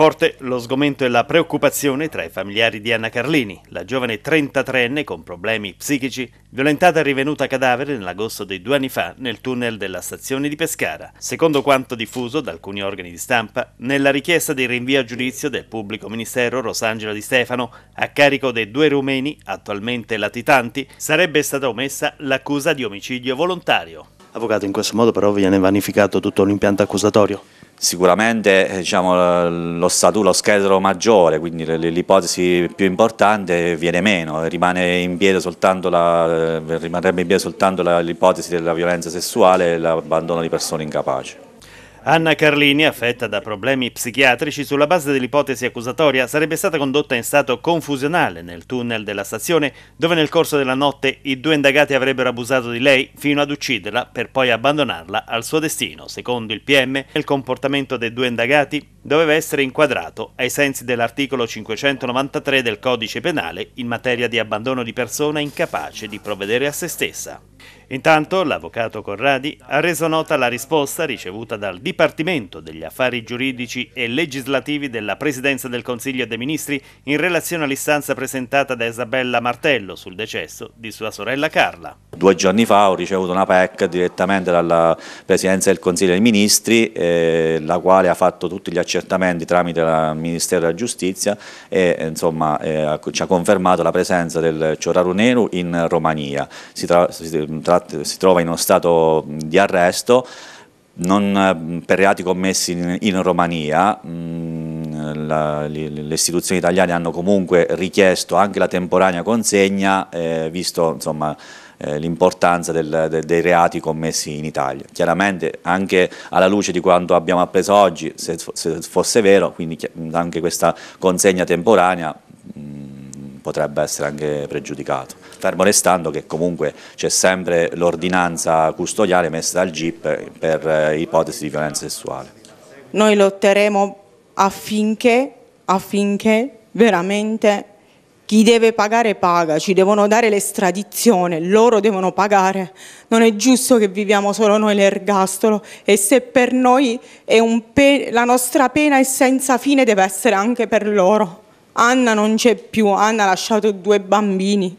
Forte lo sgomento e la preoccupazione tra i familiari di Anna Carlini, la giovane 33enne con problemi psichici, violentata e rivenuta cadavere nell'agosto dei due anni fa nel tunnel della stazione di Pescara, secondo quanto diffuso da alcuni organi di stampa nella richiesta di rinvio a giudizio del pubblico ministero Rosangela Di Stefano a carico dei due rumeni attualmente latitanti, sarebbe stata omessa l'accusa di omicidio volontario. Avvocato, in questo modo però viene vanificato tutto l'impianto accusatorio sicuramente eh, diciamo, lo statuto, lo scheletro maggiore, quindi l'ipotesi più importante viene meno, rimane in piedi soltanto la, eh, rimarrebbe in piedi soltanto l'ipotesi della violenza sessuale e l'abbandono di persone incapaci. Anna Carlini, affetta da problemi psichiatrici sulla base dell'ipotesi accusatoria, sarebbe stata condotta in stato confusionale nel tunnel della stazione, dove nel corso della notte i due indagati avrebbero abusato di lei fino ad ucciderla per poi abbandonarla al suo destino. Secondo il PM, il comportamento dei due indagati doveva essere inquadrato ai sensi dell'articolo 593 del codice penale in materia di abbandono di persona incapace di provvedere a se stessa. Intanto l'avvocato Corradi ha reso nota la risposta ricevuta dal Dipartimento degli Affari Giuridici e Legislativi della Presidenza del Consiglio dei Ministri in relazione all'istanza presentata da Isabella Martello sul decesso di sua sorella Carla. Due giorni fa ho ricevuto una PEC direttamente dalla Presidenza del Consiglio dei Ministri, eh, la quale ha fatto tutti gli accertamenti tramite il Ministero della Giustizia e insomma, eh, ci ha confermato la presenza del Cioraru Nero in Romania. Si tra, si tra si trova in uno stato di arresto, non, eh, per reati commessi in, in Romania, mm, la, le, istituzioni italiane hanno comunque richiesto anche la temporanea consegna, eh, visto insomma, eh, l'importanza dei reati commessi in Italia. Chiaramente anche alla luce di quanto abbiamo appreso oggi, se fosse vero, quindi anche questa consegna temporanea potrebbe essere anche pregiudicato. Fermo restando che comunque c'è sempre l'ordinanza custodiale messa dal GIP per eh, ipotesi di violenza sessuale. Noi lotteremo affinché, affinché veramente chi deve pagare paga, ci devono dare l'estradizione, loro devono pagare. Non è giusto che viviamo solo noi l'ergastolo e se per noi la nostra pena è senza fine deve essere anche per loro. Anna non c'è più, Anna ha lasciato due bambini.